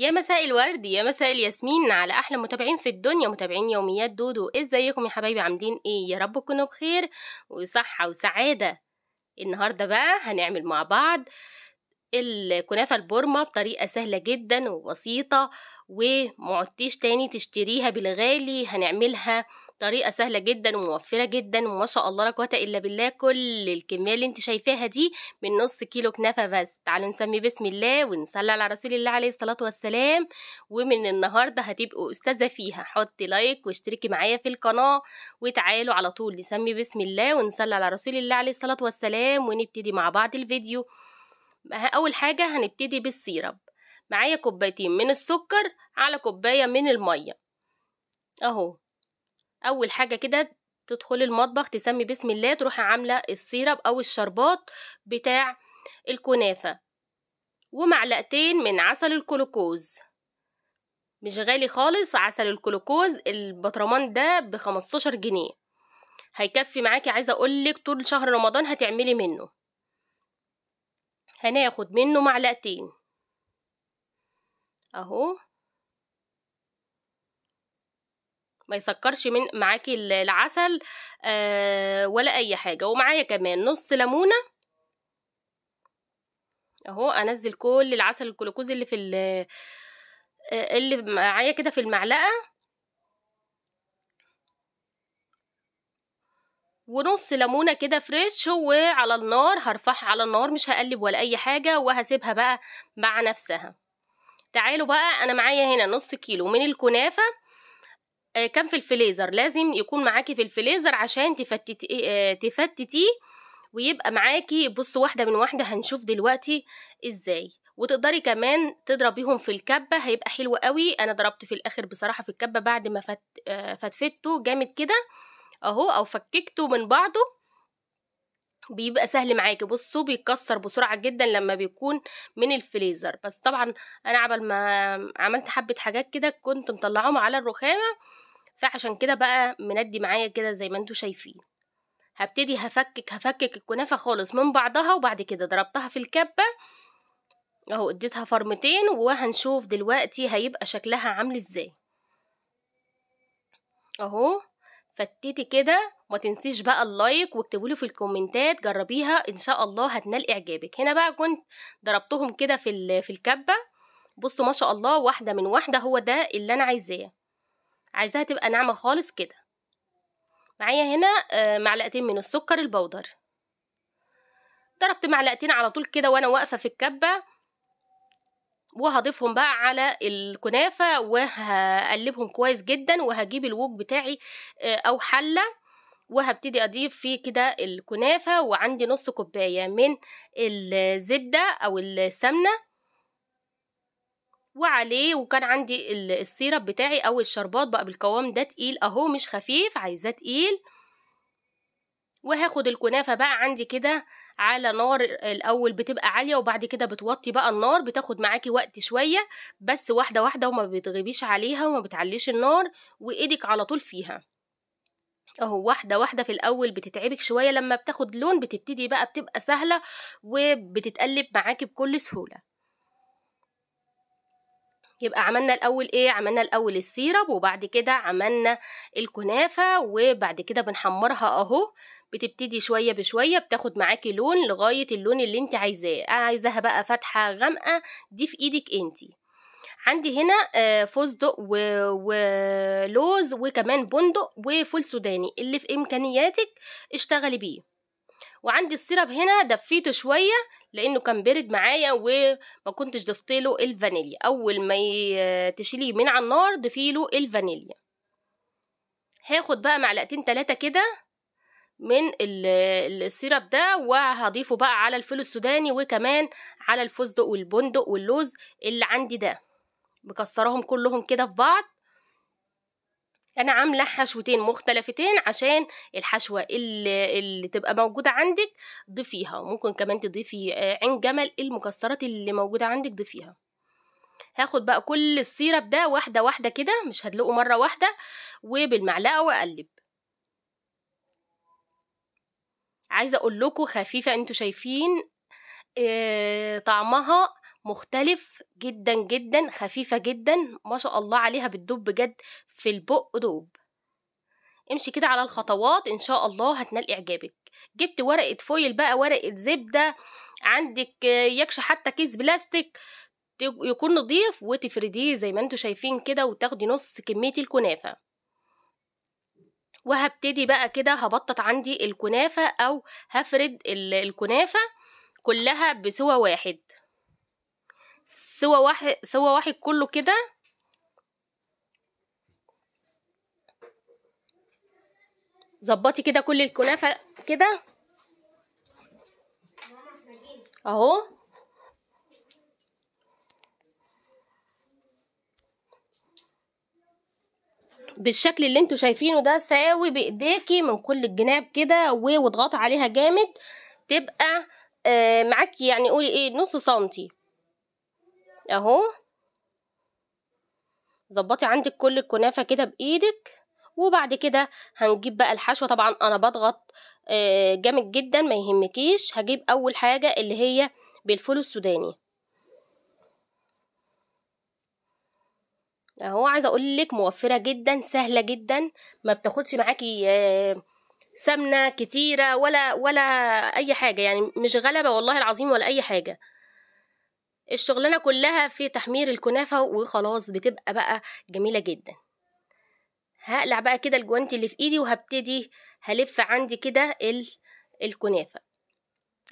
يا مساء الورد يا مساء الياسمين على احلى متابعين في الدنيا متابعين يوميات دودو ازيكم يا حبايبي عاملين ايه يا رب تكونوا بخير وصحه وسعاده النهارده بقى هنعمل مع بعض الكنافه البرمه بطريقه سهله جدا وبسيطه ومعدتيش تاني تشتريها بالغالي هنعملها طريقه سهله جدا وموفره جدا وما شاء الله لا قوه الا بالله كل الكميه اللي انت شايفاها دي من نص كيلو كنافه بس تعالوا نسمي بسم الله ونصلي على رسول الله عليه الصلاه والسلام ومن النهارده هتبقوا استاذه فيها حطي لايك واشتركي معايا في القناه وتعالوا على طول نسمي بسم الله ونصلي على رسول الله عليه الصلاه والسلام ونبتدي مع بعض الفيديو اول حاجه هنبتدي بالسيرب معايا كوبايتين من السكر على كوبايه من الميه اهو اول حاجه كده تدخلي المطبخ تسمي بسم الله تروحي عامله السيرب او الشربات بتاع الكنافه ومعلقتين من عسل الكلوكوز مش غالي خالص عسل الكلوكوز البطرمان ده بخمستاشر جنيه هيكفي معاكي عايزه اقولك طول شهر رمضان هتعملي منه هناخد منه معلقتين اهو ما يسكرش من معاكي العسل آه ولا اي حاجه ومعايا كمان نص ليمونه اهو انزل كل العسل الجلوكوز اللي في اللي معايا كده في المعلقه ونص ليمونه كده فريش وعلى النار هرفعها على النار مش هقلب ولا اي حاجه وهسيبها بقى مع نفسها تعالوا بقى انا معايا هنا نص كيلو من الكنافه آه، كان في الفليزر لازم يكون معاكي في الفليزر عشان تفتتيه آه، تفتتيه ويبقى معاكي بص واحده من واحده هنشوف دلوقتي ازاي وتقدري كمان تضربيهم في الكبه هيبقى حلو قوي انا ضربت في الاخر بصراحه في الكبه بعد ما فتفتته آه، فتفته جامد كده اهو او فككته من بعضه بيبقى سهل معاكي بصوا بيتكسر بسرعه جدا لما بيكون من الفريزر بس طبعا انا عبل ما عملت حبه حاجات كده كنت مطلعاهم على الرخامه فعشان كده بقى مندي معايا كده زي ما انتوا شايفين هبتدي هفكك هفكك الكنافه خالص من بعضها وبعد كده ضربتها في الكبه اهو اديتها فرمتين وهنشوف دلوقتي هيبقى شكلها عامل ازاي اهو فتيتي كده ما تنسيش بقى اللايك واكتبوا في الكومنتات جربيها ان شاء الله هتنال اعجابك هنا بقى كنت ضربتهم كده في في الكبه بصوا ما شاء الله واحده من واحده هو ده اللي انا عايزاه عايزاها تبقى ناعمة خالص كده معايا هنا آه، معلقتين من السكر البودر ضربت معلقتين على طول كده وانا واقفة في الكبة وهضيفهم بقى على الكنافة وهقلبهم كويس جدا وهجيب الووك بتاعي آه، او حلة وهبتدي اضيف فيه كده الكنافة وعندي نص كوباية من الزبدة او السمنة وعليه وكان عندي السيرب بتاعي او الشربات بقى بالقوام ده تقيل اهو مش خفيف عايزاه تقيل وهاخد الكنافه بقى عندي كده على نار الاول بتبقى عاليه وبعد كده بتوطي بقى النار بتاخد معاكي وقت شويه بس واحده واحده وما بتغبيش عليها وما بتعليش النار وايدك على طول فيها اهو واحده واحده في الاول بتتعبك شويه لما بتاخد لون بتبتدي بقى بتبقى سهله وبتتقلب معاكي بكل سهوله يبقى عملنا الاول ايه عملنا الاول السيرب وبعد كده عملنا الكنافه وبعد كده بنحمرها اهو بتبتدي شويه بشويه بتاخد معاكي لون لغايه اللون اللي انت عايزاه عايزاها بقى فاتحه غامقه دي في ايدك انتي عندي هنا آه، فستق ولوز وكمان بندق وفول سوداني اللي في امكانياتك اشتغلي بيه وعندي السيرب هنا دفيته شويه لانه كان بارد معايا وما كنتش ضفت له الفانيليا اول ما تشيليه من على النار ضيفي له الفانيليا هاخد بقى معلقتين ثلاثه كده من السيرب ده وهضيفه بقى على الفول السوداني وكمان على الفستق والبندق واللوز اللي عندي ده بكسرهم كلهم كده في بعض انا عامله حشوتين مختلفتين عشان الحشوه اللي, اللي تبقى موجوده عندك ضيفيها ممكن كمان تضيفي آه، عين جمل المكسرات اللي موجوده عندك ضيفيها هاخد بقى كل السيرب ده واحده واحده كده مش هدلقه مره واحده وبالمعلقه واقلب عايزه اقول لكم خفيفه انتوا شايفين آه، طعمها مختلف جدا جدا خفيفة جدا ما شاء الله عليها بتدوب بجد في البق دوب امشي كده على الخطوات ان شاء الله هتنال اعجابك جبت ورقة فويل بقى ورقة زبدة عندك يكش حتى كيس بلاستيك يكون نضيف وتفرديه زي ما انتوا شايفين كده وتاخدي نص كمية الكنافة وهبتدي بقى كده هبطط عندي الكنافة او هفرد الكنافة كلها بسوى واحد سوى واحد سوى واحد كله كده ظبطي كده كل الكنافه كده اهو بالشكل اللي انتوا شايفينه ده ساوي بايديكي من كل الجناب كده واضغطي عليها جامد تبقى آه، معاكي يعني قولي ايه نص سنتي اهو ظبطي عندك كل الكنافه كده بايدك وبعد كده هنجيب بقى الحشوه طبعا انا بضغط آه، جامد جدا ما يهمكيش هجيب اول حاجه اللي هي بالفول السوداني اهو عايزه اقول لك موفره جدا سهله جدا ما بتاخدش معاكي آه، سمنه كتيره ولا ولا اي حاجه يعني مش غلبه والله العظيم ولا اي حاجه الشغلانة كلها في تحمير الكنافة وخلاص بتبقى بقى جميلة جدا هقلع بقى كده الجوانتي اللي في ايدي وهبتدي هلف عندي كده الكنافة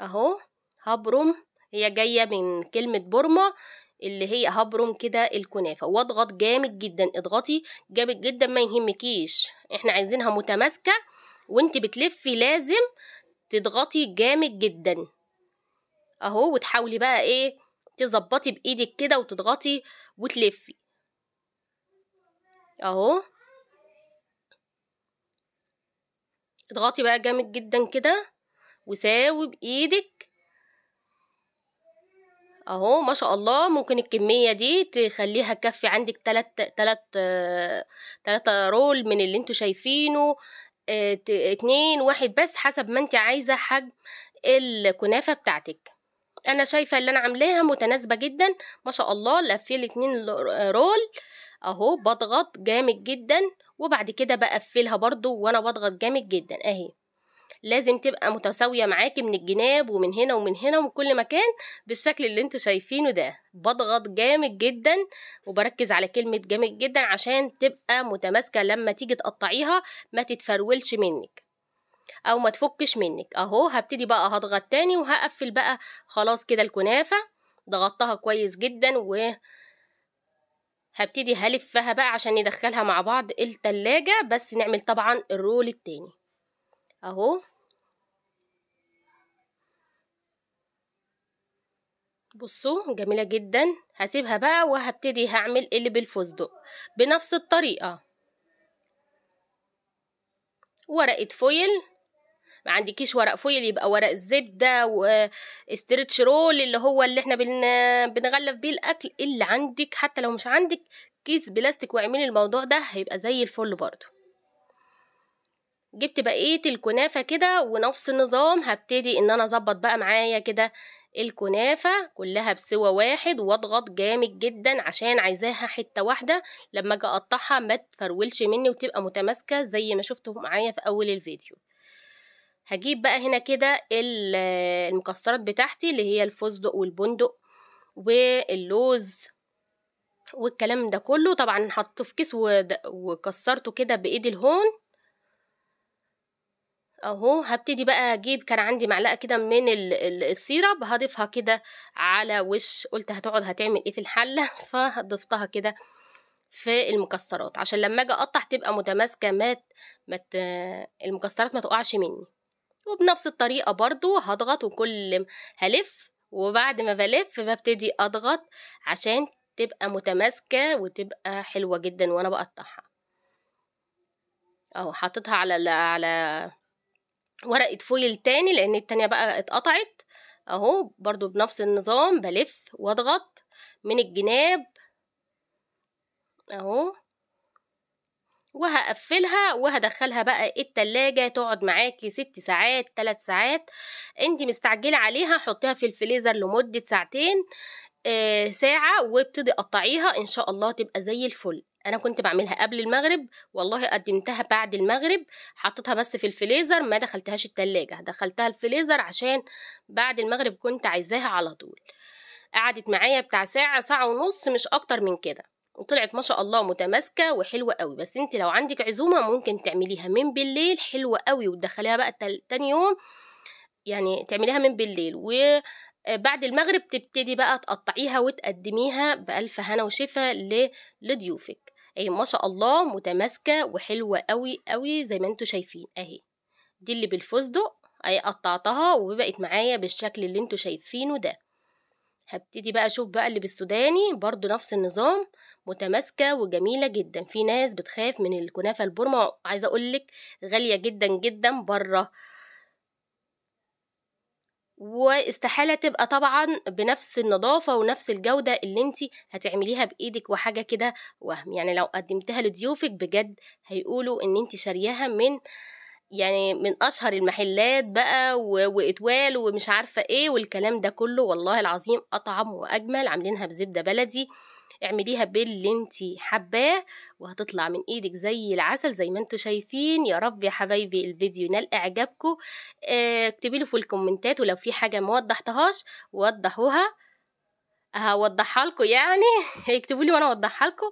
اهو هبرم هي جاية من كلمة برمة اللي هي هبرم كده الكنافة واضغط جامد جدا اضغطي جامد جدا ما يهمكيش احنا عايزينها متماسكة وانت بتلفي لازم تضغطي جامد جدا اهو وتحاولي بقى ايه تظبطي بايدك كده وتضغطي وتلفي اهو اضغطي بقى جامد جدا كده وساوي بايدك اهو ما شاء الله ممكن الكميه دي تخليها تكفي عندك تلات تلات تلاتة رول من اللي انتوا شايفينه آه، اتنين واحد بس حسب ما انت عايزه حجم الكنافه بتاعتك انا شايفه اللي انا عاملاها متناسبه جدا ما شاء الله لفيه الاتنين آه، رول اهو بضغط جامد جدا وبعد كده بقفلها برضو وانا بضغط جامد جدا اهي لازم تبقى متساوية معاكي من الجناب ومن هنا ومن هنا ومن كل مكان بالشكل اللي انتوا شايفينه ده بضغط جامد جدا وبركز على كلمة جامد جدا عشان تبقى متماسكة لما تيجي تقطعيها ما تتفرولش منك او ما تفكش منك اهو هبتدي بقى هضغط تاني وهقفل بقى خلاص كده الكنافه ضغطتها كويس جدا و هبتدي هلفها بقى عشان ندخلها مع بعض التلاجة بس نعمل طبعا الرول التاني اهو بصوا جميلة جدا هسيبها بقى وهبتدي هعمل اللي بالفستق بنفس الطريقة ورقة فويل ما عندكيش ورق فويل يبقى ورق الزبده واسترتش رول اللي هو اللي احنا بن... بنغلف بيه الاكل اللي عندك حتى لو مش عندك كيس بلاستيك واعملي الموضوع ده هيبقى زي الفل برضو جبت بقيه الكنافه كده ونفس النظام هبتدي ان انا اظبط بقى معايا كده الكنافه كلها بسوى واحد واضغط جامد جدا عشان عايزاها حته واحده لما اجي اقطعها ما تفرولش مني وتبقى متماسكه زي ما شفتوا معايا في اول الفيديو هجيب بقى هنا كده المكسرات بتاعتي اللي هي الفستق والبندق واللوز والكلام ده كله طبعا حطيته في كيس وكسرته كده بايدي الهون اهو هبتدي بقى اجيب كان عندي معلقه كده من السيرب هضيفها كده على وش قلت هتقعد هتعمل ايه في الحله فضفتها كده في المكسرات عشان لما اجي اقطع تبقى متماسكه مات مت... المكسرات ما تقعش مني وبنفس الطريقة برضو هضغط وكل هلف وبعد ما بلف ببتدي أضغط عشان تبقى متماسكة وتبقى حلوة جدا وأنا بقطعها أهو حطيتها على على ورقة فويل تاني لأن التانية بقى اتقطعت أهو برضو بنفس النظام بلف وأضغط من الجناب أهو وهقفلها وهدخلها بقى التلاجة تقعد معاكي ست ساعات تلات ساعات انت مستعجلة عليها حطيها في الفليزر لمدة ساعتين ساعة وابتدي قطعيها ان شاء الله تبقى زي الفل انا كنت بعملها قبل المغرب والله قدمتها بعد المغرب حطيتها بس في الفليزر ما دخلتهاش التلاجة دخلتها الفليزر عشان بعد المغرب كنت عايزاها على طول قعدت معايا بتاع ساعة ساعة ونص مش اكتر من كده وطلعت ما شاء الله متماسكه وحلوه قوي بس انت لو عندك عزومه ممكن تعمليها من بالليل حلوه قوي وتدخليها بقى تاني يوم يعني تعمليها من بالليل وبعد آه، المغرب تبتدي بقى تقطعيها وتقدميها بألف هنا وشفا لضيوفك اهي ما شاء الله متماسكه وحلوه قوي قوي زي ما انتوا شايفين اهي دي اللي بالفستق اهي قطعتها وبقت معايا بالشكل اللي انتوا شايفينه ده هبتدي بقى اشوف بقى اللي بالسوداني برضو نفس النظام متماسكة وجميلة جدا في ناس بتخاف من الكنافة البرمة عايزة اقولك غالية جدا جدا بره واستحالة تبقى طبعا بنفس النظافة ونفس الجودة اللي انت هتعمليها بايدك وحاجة كده وهم يعني لو قدمتها لضيوفك بجد هيقولوا ان انت شارياها من يعني من اشهر المحلات بقى واتوال ومش عارفه ايه والكلام ده كله والله العظيم اطعم واجمل عاملينها بزبده بلدي اعمليها باللي انت حباه وهتطلع من ايدك زي العسل زي ما انتم شايفين يا رب يا حبايبي الفيديو نال اعجابكم آه، اكتبي في الكومنتات ولو في حاجه ما وضحتهاش وضحوها هوضحها لكم يعني اكتبوا لي وانا اوضحها لكم